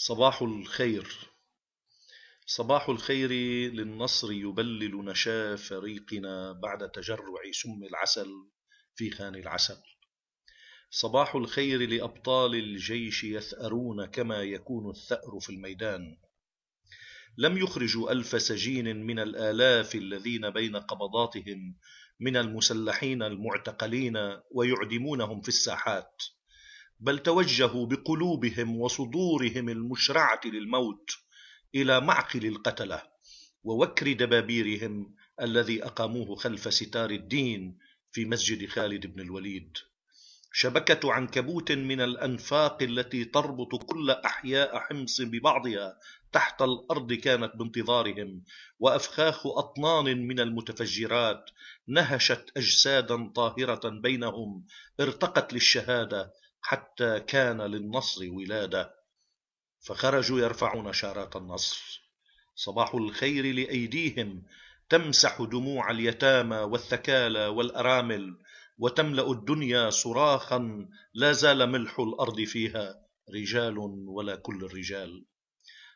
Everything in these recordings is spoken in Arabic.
صباح الخير صباح الخير للنصر يبلل نشا فريقنا بعد تجرع سم العسل في خان العسل صباح الخير لأبطال الجيش يثأرون كما يكون الثأر في الميدان لم يخرجوا ألف سجين من الآلاف الذين بين قبضاتهم من المسلحين المعتقلين ويعدمونهم في الساحات بل توجهوا بقلوبهم وصدورهم المشرعة للموت إلى معقل القتلة ووكر دبابيرهم الذي أقاموه خلف ستار الدين في مسجد خالد بن الوليد شبكة عنكبوت من الأنفاق التي تربط كل أحياء حمص ببعضها تحت الأرض كانت بانتظارهم وأفخاخ أطنان من المتفجرات نهشت أجسادا طاهرة بينهم ارتقت للشهادة حتى كان للنصر ولادة فخرجوا يرفعون شارات النصر صباح الخير لأيديهم تمسح دموع اليتامى والثكالى والأرامل وتملأ الدنيا صراخا لا زال ملح الأرض فيها رجال ولا كل الرجال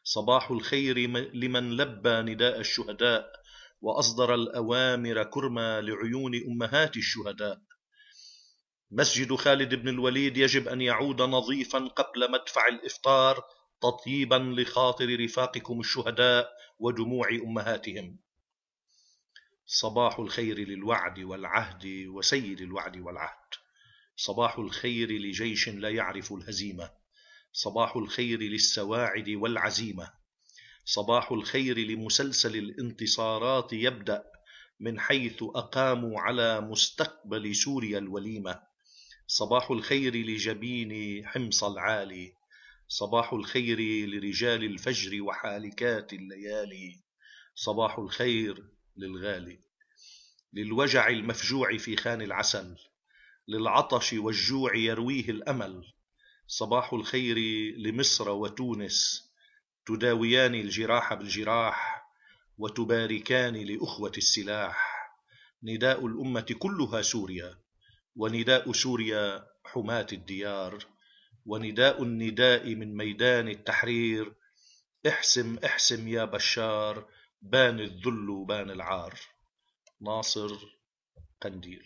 صباح الخير لمن لبى نداء الشهداء وأصدر الأوامر كرما لعيون أمهات الشهداء مسجد خالد بن الوليد يجب أن يعود نظيفا قبل مدفع الإفطار تطيبا لخاطر رفاقكم الشهداء ودموع أمهاتهم صباح الخير للوعد والعهد وسيد الوعد والعهد صباح الخير لجيش لا يعرف الهزيمة صباح الخير للسواعد والعزيمة صباح الخير لمسلسل الانتصارات يبدأ من حيث أقاموا على مستقبل سوريا الوليمة صباح الخير لجبين حمص العالي صباح الخير لرجال الفجر وحالكات الليالي صباح الخير للغالي للوجع المفجوع في خان العسل للعطش والجوع يرويه الامل صباح الخير لمصر وتونس تداويان الجراح بالجراح وتباركان لاخوه السلاح نداء الامه كلها سوريا ونداء سوريا حماة الديار ونداء النداء من ميدان التحرير احسم احسم يا بشار بان الذل وبان العار ناصر قنديل